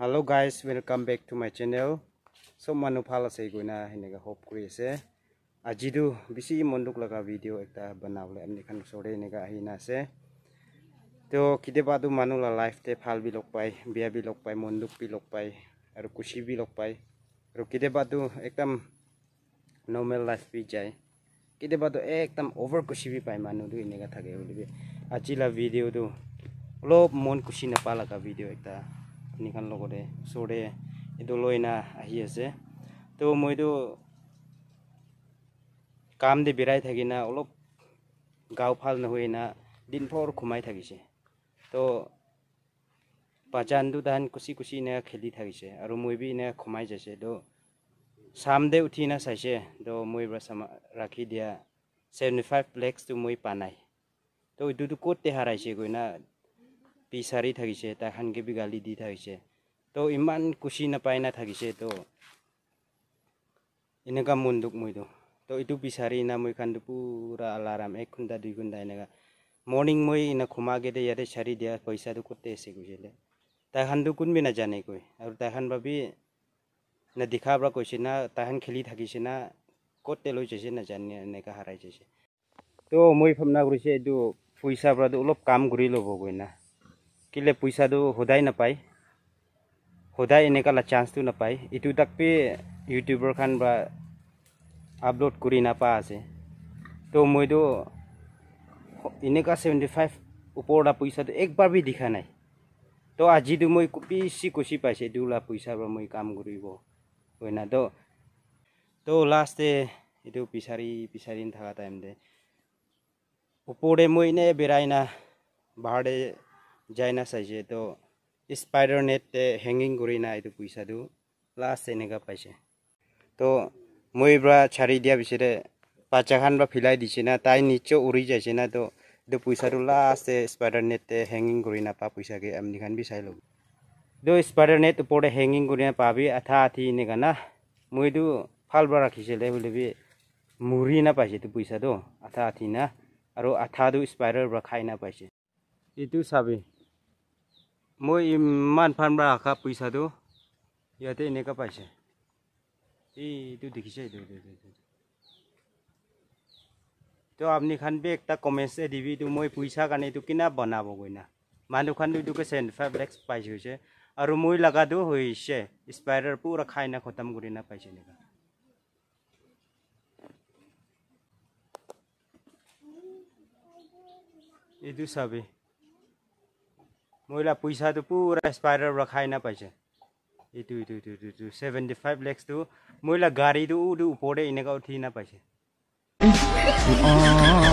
Hello guys, welcome back to my channel. So manu pala sa iko na hinaga hope kuya sa. Aji do bisi mondok laga video ekta banaw le amni kan sore hinaga hina sa. To kide ba do manu la life te pal bilok pay, biya bilok pay, mondok bilok pay, aru kushi bilok pay. Aru kide ba do ektam normal life bi jay. Kide ba do ektam over kushi bi pay manu do hinaga thagay ulibi. Aji la video do lo mon kushi na pala ka video ekta আপনি লগতে চ'ৰে এইটো লৈ না আহি আছে তো মইতো কাম দি বিৰাই থাকি না অলপ গাঁও ফাল নহয় না দিনভৰ ঘুমাই থাকিছে তো পাচানটো তাহান কুচি কুচি এনে খেলি থাকিছে আৰু মই বি এনে সোমাই যাইছে তো চামদে উঠি না চাইছে তো মই ৰাখি দিয়া ছেভেণ্টি ফাইভ লেক্সটো মই পা নাই তো এইটোতো ক'ত হেৰাইছে গৈ না বিচাৰি থাকিছে তাইখানকে গালি দি থাকিছে তো ইমান কুচি নাপায় না থাকিছে তো এনেকুৱা মন দুখ মইতো তো এইটো বিচাৰি না মই খানটো পুৰা আলাৰাম এক ঘণ্টা দুই ঘণ্টা এনেকুৱা মৰ্ণিং মই এনে ঘুমাগে দে ইয়াতে চাৰি দিয়া পইচাটো ক'তে আছে কৈছিলে তাইখানটো কোনবি নাজানে কৈ আৰু তাইখান ভাবি নে দেখা পৰা কৈছে না তাইখান খেলি থাকিছে না ক'তে লৈ যাইছে নাজানে এনেকৈ হাৰাই যাইছে তো মই ভাবনা কৰিছে এইটো পইচাৰ পৰাটো অলপ কাম কৰি ল'বগৈ না কেলে পইচাটো সদায় নাপায় সদায় এনেকুৱা চান্সটো নাপায় এইটো তাকপি ইউটিউবৰ খান বা আপলোড কৰি নাপায় আছে তো মইতো এনেকুৱা ছেভেণ্টি ফাইভ ওপৰলা পইচাটো একবাৰ বি দেখা নাই তো আজিতো মই বেছি কচি পাইছোঁ এইটোলা পইচাৰ পৰা মই কাম কৰিব হয় না তো তো লাষ্টে এইটো বিচাৰি বিচাৰি থকা টাইম দে ওপৰে মই এনে বেৰাই না বাহাৰে যায় না চাইছে তো স্পাইডাৰ নেটে হেঙিং কৰি না এইটো পইচাটো লাষ্ট এনেকুৱা পাইছে তো মই এইবাৰ চাৰি দিয়া পিছতে পাচাখান বা ফিলাই দিছে না তাই নিশ্চয় উৰি যাইছে না তো এইটো পইচাটো লাষ্টে স্পাইডাৰ নেটে হেঙিং কৰি নাপা পইচাকে আমি খান বি চাই ল'ব এইটো স্পাইডাৰ নেট ওপৰতে হেঙিং কৰি নাপাবি আঠা আঠি এনেকুৱা না মই এইটো ফালবাৰ ৰাখিছিলে বুলিবি মৰি নাপাইছে এইটো পইচাটো আঠা আঠি না আৰু আঠাটো স্পাইডাৰ পৰা খাই নাপাইছে এইটো চাবি मैं मान फान रखा पैसा तो इते इने का ए तो देखी तो अपनी खान भी एक कमेन्ट से दी तो मैं पैसा कारण तो कि बनाब गईना मानु खान तो सेवेन्टी फाइव लैक्स पाई से और मई लगा तो हुई पूरा खाईना खत्म करना पाई ने ये सभी मैला पैसा त पुरा एक्सपेरै नपाइस सेभेन्टी फाइभ लक्स त मैला गाडी उरे एउटा उठी नपाइ